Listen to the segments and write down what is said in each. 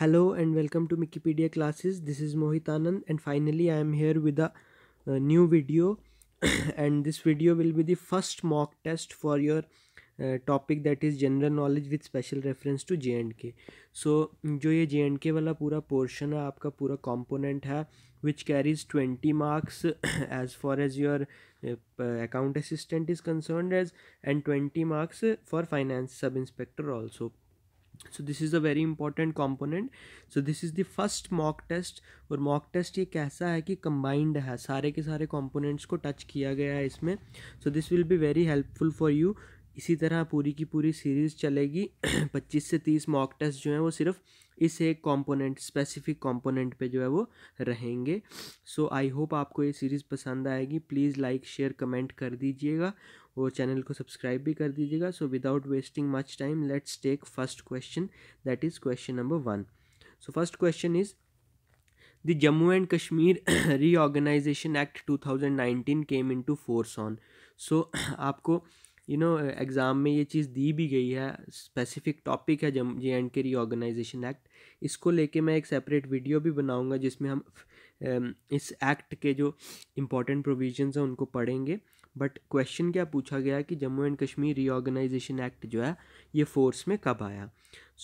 Hello and welcome to Wikipedia classes this is Mohit Anand and finally I am here with a new video and this video will be the first mock test for your topic that is general knowledge with special reference to J and K so जो ये जे and के वाला पूरा portion है आपका पूरा component है which carries twenty marks as far as your account assistant is concern as and twenty marks for finance sub inspector also so this is a very important component so this is the first mock test और mock test ये कैसा है कि combined है सारे के सारे components को टच किया गया है इसमें so this will be very helpful for you इसी तरह पूरी की पूरी सीरीज़ चलेगी पच्चीस से तीस मॉक टेस्ट जो हैं वो सिर्फ इस एक कॉम्पोनेंट स्पेसिफिक कॉम्पोनेंट पे जो है वो रहेंगे सो आई होप आपको ये सीरीज़ पसंद आएगी प्लीज़ लाइक शेयर कमेंट कर दीजिएगा वो चैनल को सब्सक्राइब भी कर दीजिएगा so without wasting much time let's take first question that is question number one so first question is The Jammu and Kashmir Reorganization Act 2019 into force on so आपको you no exam में ये चीज़ दी भी गई है specific topic है जम J and K reorganization act इसको लेके मैं एक सेपरेट वीडियो भी बनाऊंगा जिसमें हम um, इस एक्ट के जो इम्पोर्टेंट प्रोविजंस हैं उनको पढ़ेंगे बट क्वेश्चन क्या पूछा गया कि Jammu and Kashmir reorganisation act जो है ये फोर्स में कब आया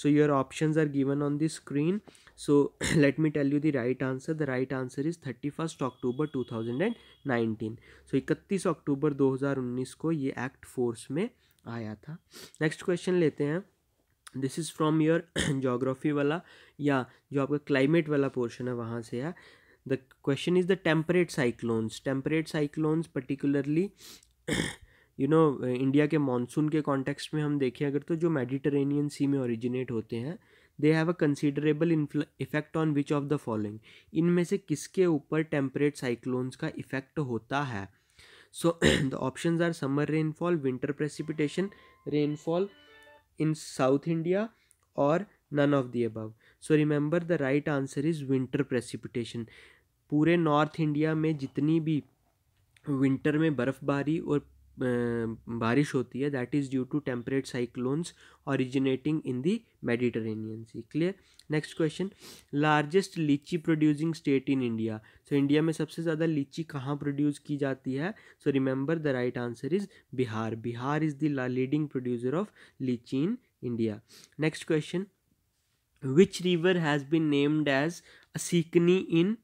so your option are given on the screen so let me tell you the right answer the right answer is thirty first October two thousand and nineteen so इकतीस अक्टूबर दो हज़ार उन्नीस को ये एक्ट फोर्स में आया था नेक्स्ट क्वेश्चन लेते हैं this is from your geography वाला या जो आपका क्लाइमेट वाला पोर्शन है वहाँ से है the question is the temperate cyclones temperate cyclones particularly you know India के मानसून के कॉन्टेक्स्ट में हम देखें अगर तो जो मेडिटेरेनियन सी में ओरिजिनेट होते हैं they have a considerable effect on which of the following इनमें से किसके ऊपर टेम्परेट साइक्लोन्स का इफेक्ट होता है so the option are summer rainfall winter precipitation rainfall in south India और none of the above so remember the right answer is winter precipitation पूरे north India में जितनी भी विंटर में बर्फ़बारी और बारिश होती है that is due to temperate cyclones originating in the Mediterranean sea clear next question largest litchi producing state in India so India में सबसे ज़्यादा लीची कहाँ प्रोड्यूस की जाती है so remember the right answer is Bihar Bihar is the leading producer of litchi in India next question which river has been named as Asikni in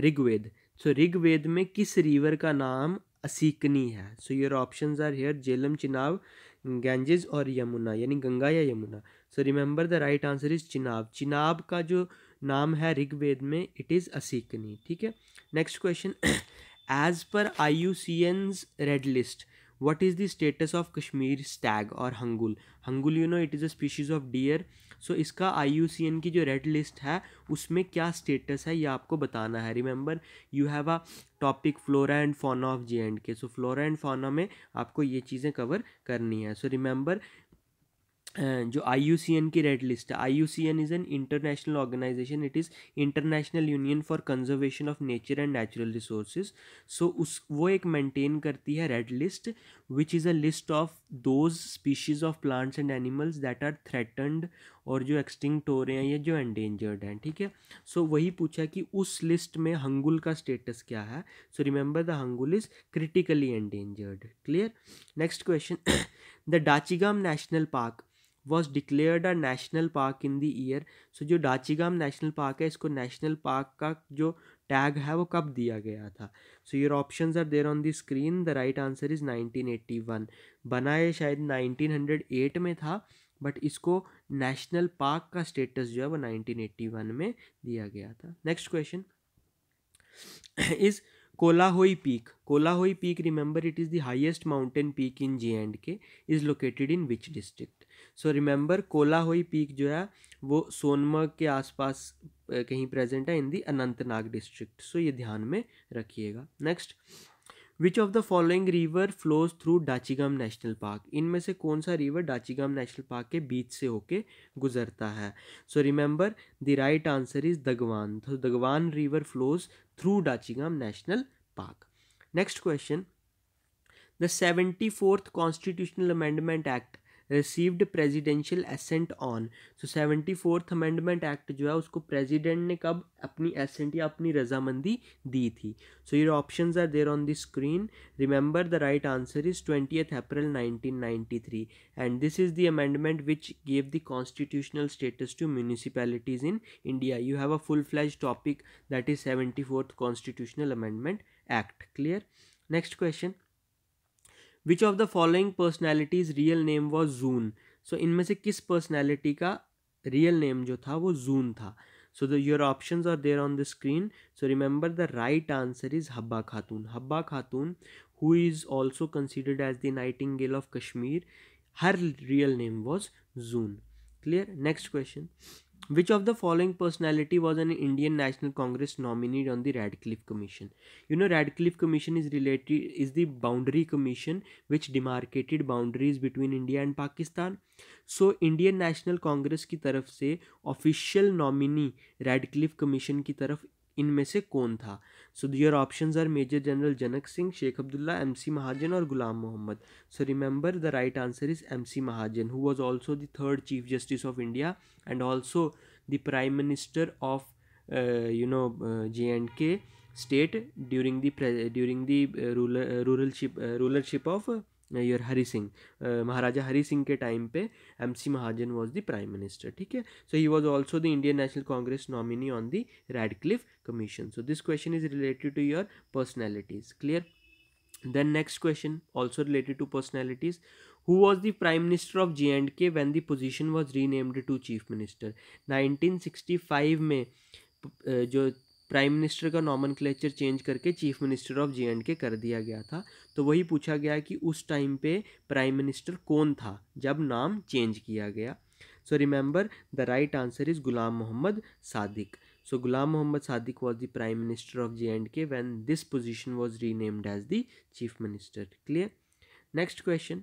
Rigveda so Rigveda में किस रिवर का नाम असीकनी है so your option are here Jhelum Chenab Ganges और यमुना यानी गंगा या Yamuna so remember the right answer is Chenab Chenab का जो नाम है ऋग्वेद में इट इज़ असीकनी ठीक है नेक्स्ट क्वेश्चन एज पर I U C N red list what is the status of Kashmir stag और hangul hangul you know it is a species of deer so इसका आई की जो रेड लिस्ट है उसमें क्या स्टेटस है ये आपको बताना है remember you have a topic flora and fauna of J and K so flora and फोना में आपको ये चीज़ें कवर करनी है सो रिमेंबर जो आई यू सी एन की रेड लिस्ट है I U C N is an international organisation it is international union for conservation of nature and natural resources so उस वो एक मेंटेन करती है red list which is a list of those species of plants and animals that are threatened और जो extinct हो रहे हैं या जो एंडेंजर्ड हैं ठीक है सो so, वही पूछा कि उस लिस्ट में हंगुल का स्टेटस क्या है so remember the hangul is critically endangered clear next question the Dachigam national park was declared a national park in the year so जो डाचीगाम नेशनल पार्क है इसको नेशनल पार्क का जो टैग है वो कब दिया गया था so your option are there on the screen the right answer is nineteen eighty one बना है शायद नाइनटीन हंड्रेड एट में था बट इसको नेशनल पार्क का स्टेटस जो है वो नाइनटीन एट्टी वन में दिया गया था next question is Kolahoi peak Kolahoi peak remember it is the highest mountain peak in J and K is located in which district so remember Kolahoi peak जो है वो सोनमर्ग के आसपास कहीं प्रेजेंट है इन दी अनंतनाग डिस्ट्रिक्ट सो ये ध्यान में रखिएगा next which of the following river flows through Dachigam national park इनमें से कौन सा रिवर डाचीगाम नेशनल पार्क के बीच से होके गुजरता है so remember the right answer is Dagwan तो Dagwan river flows through Dachigam national park next question the seventy fourth constitutional amendment act received presidential assent on so seventy fourth amendment act जो है उसको president ने कब अपनी एसेंट या अपनी रजामंदी दी थी so your option are there on the screen remember the right answer is twenty April nineteen ninety three and this is the amendment which gave the constitutional status to municipalities in India you have a full fledged topic that is seventy fourth constitutional amendment act clear next question which of the following personalities real name was Zoon so इनमें से किस personality का real name जो था वो जून था so the your option are there on the screen so remember the right answer is Habba Khatoon Habba Khatoon who is also considered as the nightingale of Kashmir her real name was Zoon clear next question Which of the following personality was an Indian National Congress nominee on the Radcliffe Commission? You know, Radcliffe Commission is related is the boundary commission which demarcated boundaries between India and Pakistan. So, Indian National Congress ki taraf se official nominee Radcliffe Commission ki taraf. इनमें से कौन था so their option are major general Janak Singh Sheikh Abdullah M C Mahajan और Ghulam Mohammad so remember the right answer is M C Mahajan who was also the third chief justice of India and also the prime minister of you know J and K state during the during the rulership of your Hari Singh Maharaja Hari Singh के time पे M C Mahajan was the prime minister ठीक है so he was also the Indian National Congress nominee on the Radcliffe commission so this question is related to your personalities clear then next question also related to personalities who was the prime minister of J and K when the position was renamed to chief minister nineteen sixty five में जो prime minister का nomenclature change करके chief minister of J and K कर दिया गया था तो वही पूछा गया कि उस टाइम पे प्राइम मिनिस्टर कौन था जब नाम चेंज किया गया so remember the right answer is Ghulam Mohammad Sadiq so Ghulam Mohammad Sadiq was the prime minister of J and K when this position was renamed as the chief minister clear next question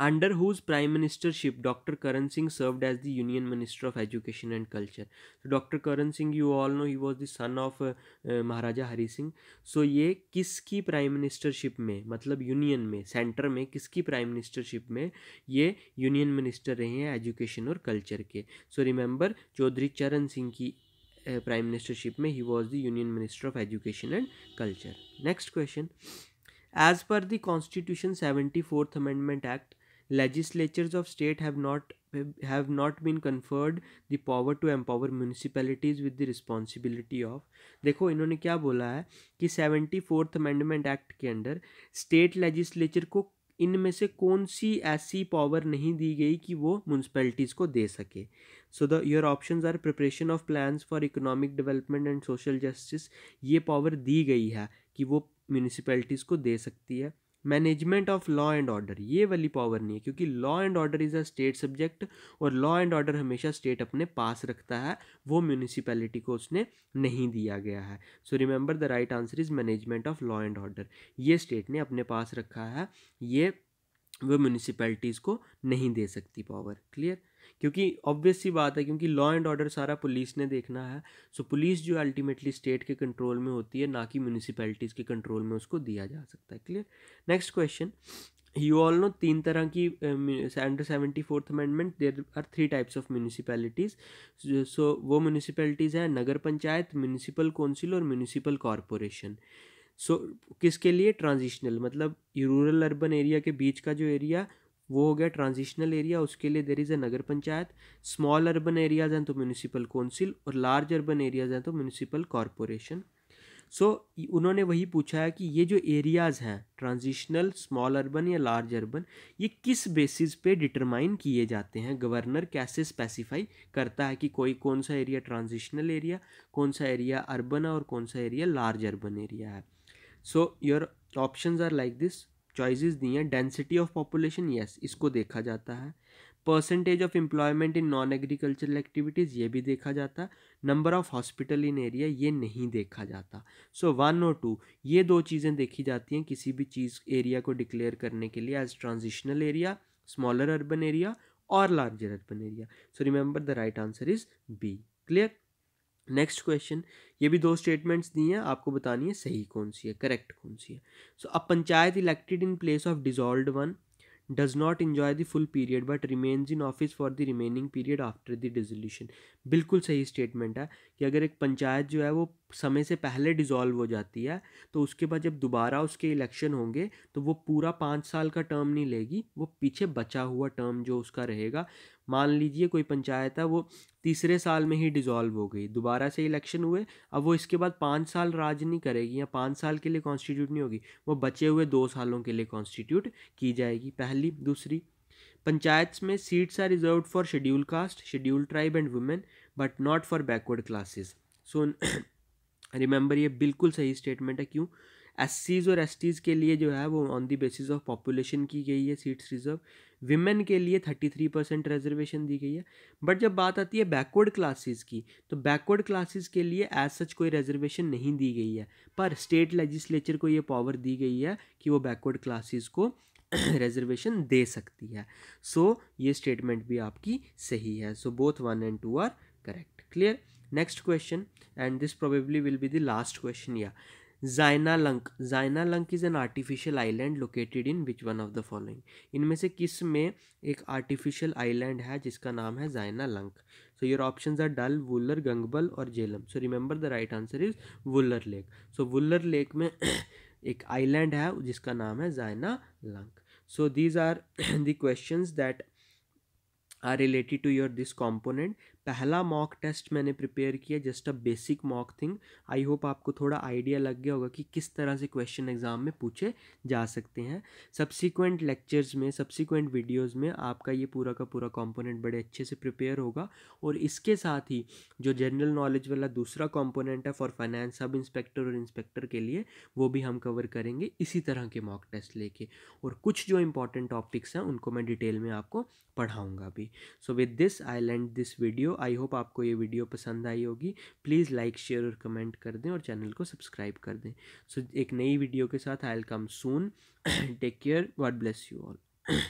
under whose prime ministership doctor Karan Singh served as the union minister of education and culture तो doctor Karan Singh you all know he was the son of Maharaja Hari Singh so ये किसकी prime ministership में मतलब union में centre में किसकी prime ministership में ये यूनियन मिनिस्टर रहे हैं एजुकेशन और कल्चर के सो रिमेंबर चौधरी चरण सिंह की प्राइम uh, मिनिस्टरशिप में he was the union minister of education and culture next question as पर the constitution seventy fourth amendment act legislatures of state have not have not been conferred the power to empower municipalities with the responsibility of देखो इन्होंने क्या बोला है कि seventy fourth amendment act के under state legislature को इनमें से कौन सी ऐसी पावर नहीं दी गई कि वो म्यूनसिपैलिटीज़ को दे सके so the your option are preparation of plan for economic development and social justice ये पावर दी गई है कि वो म्यूनिसपैलिटीज़ को दे सकती है management of law and order ये वाली पावर नहीं है क्योंकि law and order is a state subject और लॉ एंड ऑर्डर हमेशा स्टेट अपने पास रखता है वो म्यूनिसिपैलिटी को उसने नहीं दिया गया है so remember the right answer is management of law and order ये स्टेट ने अपने पास रखा है ये वो म्यूनिसिपैलिटीज़ को नहीं दे सकती पावर क्लियर क्योंकि ऑब्वियस सी बात है क्योंकि लॉ एंड ऑर्डर सारा पुलिस ने देखना है सो पुलिस जो अल्टीमेटली स्टेट के कंट्रोल में होती है ना कि म्यूनिसपैलिटीज़ के कंट्रोल में उसको दिया जा सकता है clear next question you all know तीन तरह की under seventy fourth amendment there are three types of municipalities so वो म्यूनिसपैलिटीज़ हैं नगर पंचायत म्यूनिसिपल काउंसिल और म्यूनिसिपल कॉरपोरेशन सो so, किसके लिए ट्रांजिशनल मतलब रूरल अर्बन एरिया के बीच का जो एरिया वो हो गया ट्रांजिशनल एरिया उसके लिए there is a nagar panchayat small urban areas हैं तो म्यूनिसिपल काउंसिल और लार्ज अर्बन एरियाज़ हैं तो म्यूनिसिपल कॉरपोरेशन सो उन्होंने वही पूछा है कि ये जो एरियाज़ हैं ट्रांजिशनल स्मॉल अर्बन या लार्ज अर्बन ये किस बेसिस पे डिटरमाइन किए जाते हैं गवर्नर कैसे स्पेसिफाई करता है कि कोई कौन सा एरिया ट्रांजिशनल एरिया कौन सा एरिया अर्बन है और कौन सा एरिया लार्ज अर्बन एरिया है so your options are like this choices दी हैं डेंसिटी ऑफ पॉपुलेशन यस इसको देखा जाता है percentage of employment in non agricultural activities ये भी देखा जाता है number of hospital in area ये नहीं देखा जाता सो वन और टू ये दो चीज़ें देखी जाती हैं किसी भी चीज़ एरिया को डिक्लेयर करने के लिए as transitional area smaller urban area और larger urban area so remember the right answer is B clear next question ये भी दो स्टेटमेंट्स दी हैं आपको बतानी है सही कौन सी है करेक्ट कौन सी है so a panchayat elected in place of dissolved one does not enjoy the full period but remains in office for the remaining period after the dissolution बिल्कुल सही स्टेटमेंट है कि अगर एक पंचायत जो है वो समय से पहले डिज़ोल्व हो जाती है तो उसके बाद जब दोबारा उसके इलेक्शन होंगे तो वो पूरा पाँच साल का टर्म नहीं लेगी वो पीछे बचा हुआ टर्म जो उसका रहेगा मान लीजिए कोई पंचायत है वो तीसरे साल में ही डिज़ोल्व हो गई दोबारा से इलेक्शन हुए अब वो इसके बाद पाँच साल राज नहीं करेगी या पाँच साल के लिए कॉन्स्टिट्यूट नहीं होगी वो बचे हुए दो सालों के लिए कॉन्स्टिट्यूट की जाएगी पहली दूसरी पंचायत में seats are reserve for schedule caste schedule tribe and women but not for backward classes so remember ये बिल्कुल सही स्टेटमेंट है क्यों एस और एस के लिए जो है वो on the basis of population की गई है सीट्स रिजर्व विमेन के लिए थर्टी थ्री परसेंट रिजर्वेशन दी गई है बट जब बात आती है बैकवर्ड क्लासेस की तो बैकवर्ड क्लासेस के लिए एज सच कोई रिजर्वेशन नहीं दी गई है पर स्टेट लेजिस्लेचर को ये पावर दी गई है कि वो बैकवर्ड क्लासेस को रिजर्वेशन दे सकती है सो so, ये स्टेटमेंट भी आपकी सही है so both one and two are correct clear next question and this probably will be the last question या Zaina Lank Zaina Lank is an artificial island located in which one of the following इनमें से किस में एक आर्टिफिशियल आइलैंड है जिसका नाम है Zaina Lank so your option are Dal Wular Gangbal और Jhelum so remember the right answer is Wular lake so Wular lake में एक आइलैंड है जिसका नाम है Zaina Lank so these are the question that are related to your this component पहला मॉक टेस्ट मैंने प्रिपेयर किया just a basic mock thing I hope आपको थोड़ा आइडिया लग गया होगा कि किस तरह से क्वेश्चन एग्जाम में पूछे जा सकते हैं सब्सिक्वेंट लेक्चर्स में सब्सिक्वेंट वीडियोस में आपका ये पूरा का पूरा कॉम्पोनेंट बड़े अच्छे से प्रिपेयर होगा और इसके साथ ही जो जनरल नॉलेज वाला दूसरा कॉम्पोनेंट है फॉर फाइनेंस सब इंस्पेक्टर और इंस्पेक्टर के लिए वो भी हम कवर करेंगे इसी तरह के मॉक टेस्ट लेके और कुछ जो इंपॉर्टेंट टॉपिक्स हैं उनको मैं डिटेल में आपको पढ़ाऊँगा अभी होगी so with this I'll end this video I hope आपको ये वीडियो पसंद आई होगी प्लीज़ लाइक शेयर और कमेंट कर दें और चैनल को सब्सक्राइब कर दें सो so, एक नई वीडियो के साथ I'll come soon take care God bless you all